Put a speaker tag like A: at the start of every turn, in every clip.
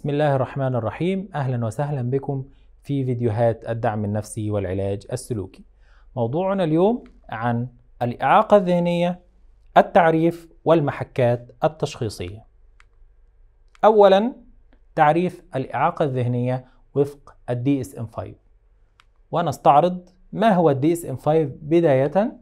A: بسم الله الرحمن الرحيم أهلا وسهلا بكم في فيديوهات الدعم النفسي والعلاج السلوكي موضوعنا اليوم عن الإعاقة الذهنية التعريف والمحكات التشخيصية أولا تعريف الإعاقة الذهنية وفق الدي اس ام 5 ونستعرض ما هو الدي اس ام 5 بداية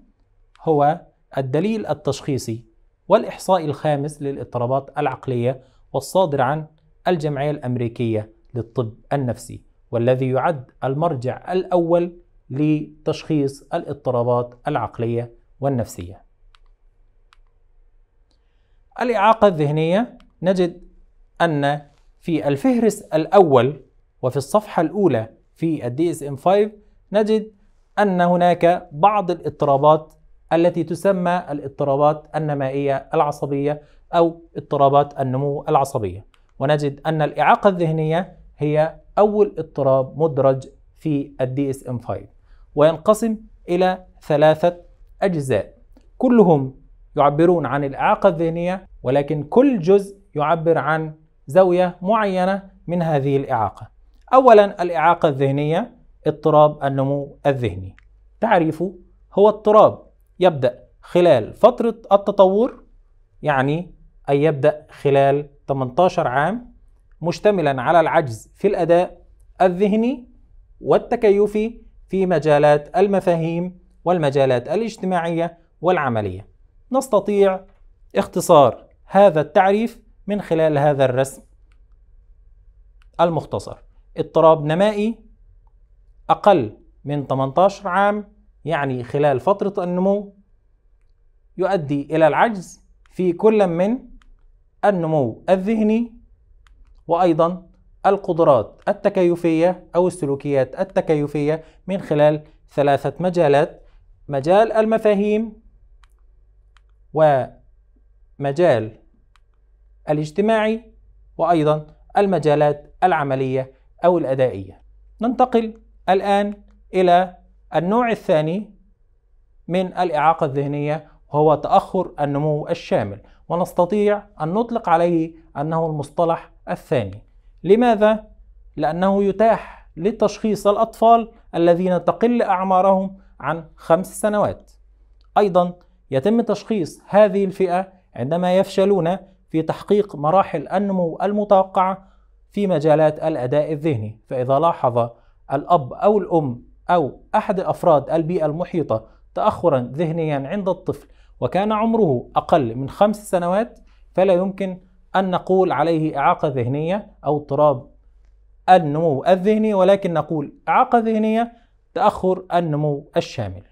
A: هو الدليل التشخيصي والإحصائي الخامس للاضطرابات العقلية والصادر عن الجمعية الأمريكية للطب النفسي والذي يعد المرجع الأول لتشخيص الاضطرابات العقلية والنفسية. الإعاقة الذهنية نجد أن في الفهرس الأول وفي الصفحة الأولى في الدي اس ام 5 نجد أن هناك بعض الاضطرابات التي تسمى الاضطرابات النمائية العصبية أو اضطرابات النمو العصبية ونجد أن الإعاقة الذهنية هي أول اضطراب مدرج في الدي اس ام 5 وينقسم إلى ثلاثة أجزاء كلهم يعبرون عن الإعاقة الذهنية ولكن كل جزء يعبر عن زاوية معينة من هذه الإعاقة أولا الإعاقة الذهنية اضطراب النمو الذهني تعريفه هو اضطراب يبدأ خلال فترة التطور يعني اي يبدأ خلال 18 عام مشتملا على العجز في الأداء الذهني والتكيفي في مجالات المفاهيم والمجالات الاجتماعية والعملية. نستطيع اختصار هذا التعريف من خلال هذا الرسم المختصر. اضطراب نمائي أقل من 18 عام يعني خلال فترة النمو يؤدي إلى العجز في كل من النمو الذهني وأيضا القدرات التكيفية أو السلوكيات التكيفية من خلال ثلاثة مجالات مجال المفاهيم ومجال الاجتماعي وأيضا المجالات العملية أو الأدائية ننتقل الآن إلى النوع الثاني من الإعاقة الذهنية وهو تأخر النمو الشامل ونستطيع أن نطلق عليه أنه المصطلح الثاني لماذا؟ لأنه يتاح لتشخيص الأطفال الذين تقل أعمارهم عن خمس سنوات أيضا يتم تشخيص هذه الفئة عندما يفشلون في تحقيق مراحل النمو المتوقعة في مجالات الأداء الذهني فإذا لاحظ الأب أو الأم أو أحد أفراد البيئة المحيطة تأخرا ذهنيا عند الطفل وكان عمره أقل من خمس سنوات فلا يمكن أن نقول عليه إعاقة ذهنية أو اضطراب النمو الذهني ولكن نقول إعاقة ذهنية تأخر النمو الشامل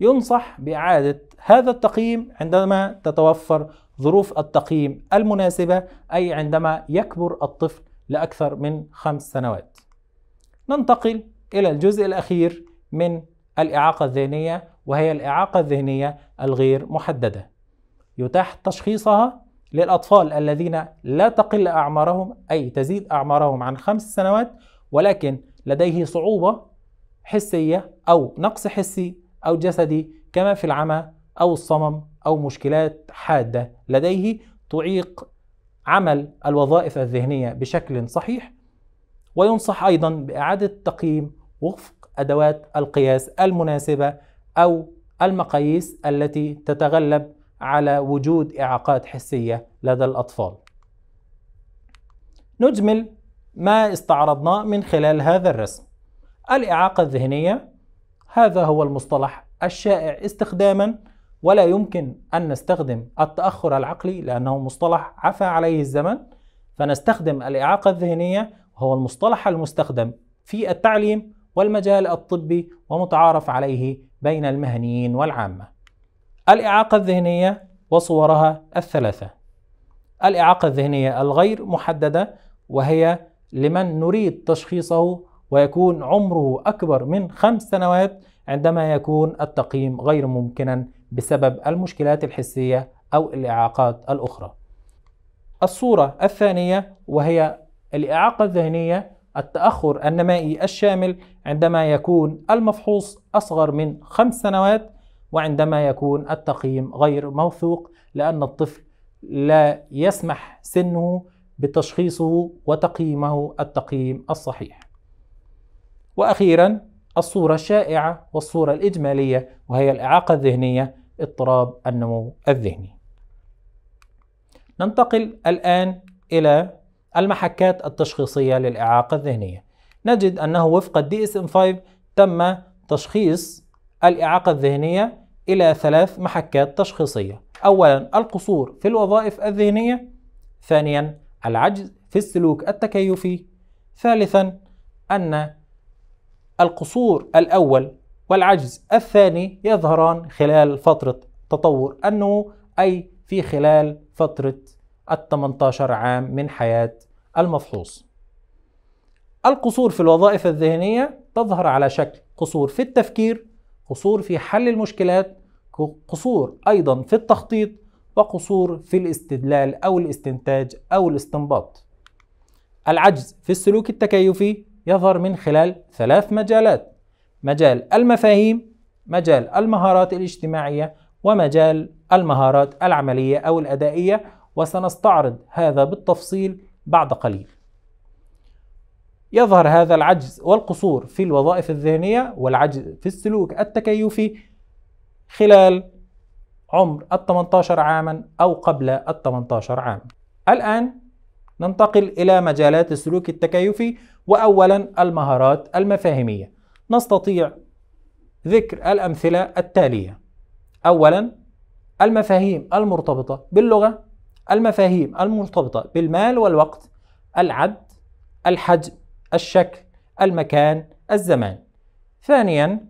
A: ينصح بإعادة هذا التقييم عندما تتوفر ظروف التقييم المناسبة أي عندما يكبر الطفل لأكثر من خمس سنوات ننتقل إلى الجزء الأخير من الإعاقة الذهنية وهي الإعاقة الذهنية الغير محددة يتاح تشخيصها للأطفال الذين لا تقل أعمارهم أي تزيد أعمارهم عن خمس سنوات ولكن لديه صعوبة حسية أو نقص حسي أو جسدي كما في العمى أو الصمم أو مشكلات حادة لديه تعيق عمل الوظائف الذهنية بشكل صحيح وينصح أيضا بإعادة تقييم وفق أدوات القياس المناسبة أو المقاييس التي تتغلب على وجود إعاقات حسية لدى الأطفال. نجمل ما استعرضناه من خلال هذا الرسم. الإعاقة الذهنية هذا هو المصطلح الشائع استخداما ولا يمكن أن نستخدم التأخر العقلي لأنه مصطلح عفى عليه الزمن فنستخدم الإعاقة الذهنية وهو المصطلح المستخدم في التعليم والمجال الطبي ومتعارف عليه بين المهنيين والعامة. الإعاقة الذهنية وصورها الثلاثة. الإعاقة الذهنية الغير محددة وهي لمن نريد تشخيصه ويكون عمره أكبر من خمس سنوات عندما يكون التقييم غير ممكنا بسبب المشكلات الحسية أو الإعاقات الأخرى. الصورة الثانية وهي الإعاقة الذهنية التأخر النمائي الشامل عندما يكون المفحوص أصغر من خمس سنوات وعندما يكون التقييم غير موثوق لأن الطفل لا يسمح سنه بتشخيصه وتقييمه التقييم الصحيح. وأخيرا الصورة الشائعة والصورة الإجمالية وهي الإعاقة الذهنية اضطراب النمو الذهني. ننتقل الآن إلى المحكات التشخيصية للإعاقة الذهنية نجد أنه وفق الـ dsm 5 تم تشخيص الإعاقة الذهنية إلى ثلاث محكات تشخيصية أولا القصور في الوظائف الذهنية ثانيا العجز في السلوك التكيفي ثالثا أن القصور الأول والعجز الثاني يظهران خلال فترة تطور النمو أي في خلال فترة ال 18 عام من حياة المفحوص القصور في الوظائف الذهنية تظهر على شكل قصور في التفكير قصور في حل المشكلات قصور أيضا في التخطيط وقصور في الاستدلال أو الاستنتاج أو الاستنباط العجز في السلوك التكيفي يظهر من خلال ثلاث مجالات مجال المفاهيم مجال المهارات الاجتماعية ومجال المهارات العملية أو الأدائية وسنستعرض هذا بالتفصيل بعد قليل يظهر هذا العجز والقصور في الوظائف الذهنية والعجز في السلوك التكيفي خلال عمر ال 18 عاما أو قبل ال 18 عاما الآن ننتقل إلى مجالات السلوك التكيفي وأولا المهارات المفاهيمية نستطيع ذكر الأمثلة التالية أولا المفاهيم المرتبطة باللغة المفاهيم المرتبطة بالمال والوقت العد الحجم الشكل المكان الزمان ثانيا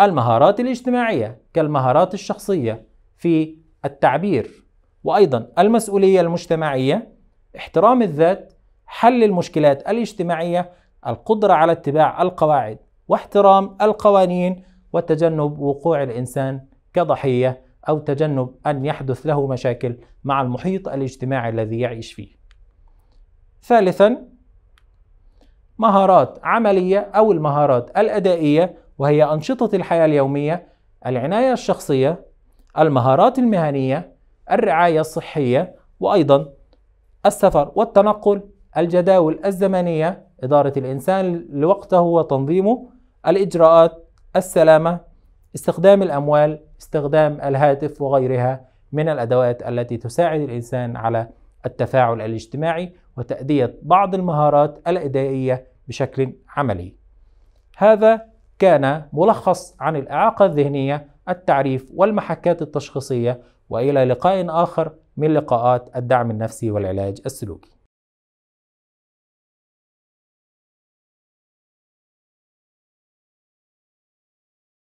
A: المهارات الاجتماعية كالمهارات الشخصية في التعبير وأيضا المسؤولية المجتمعية احترام الذات حل المشكلات الاجتماعية القدرة على اتباع القواعد واحترام القوانين وتجنب وقوع الإنسان كضحية أو تجنب أن يحدث له مشاكل مع المحيط الاجتماعي الذي يعيش فيه. ثالثا مهارات عملية أو المهارات الأدائية وهي أنشطة الحياة اليومية، العناية الشخصية، المهارات المهنية، الرعاية الصحية، وأيضا السفر والتنقل، الجداول الزمنية، إدارة الإنسان لوقته وتنظيمه، الإجراءات، السلامة، استخدام الأموال استخدام الهاتف وغيرها من الأدوات التي تساعد الإنسان على التفاعل الاجتماعي وتأدية بعض المهارات الإدائية بشكل عملي. هذا كان ملخص عن الإعاقة الذهنية التعريف والمحكات التشخيصية وإلى لقاء آخر من لقاءات الدعم النفسي والعلاج السلوكي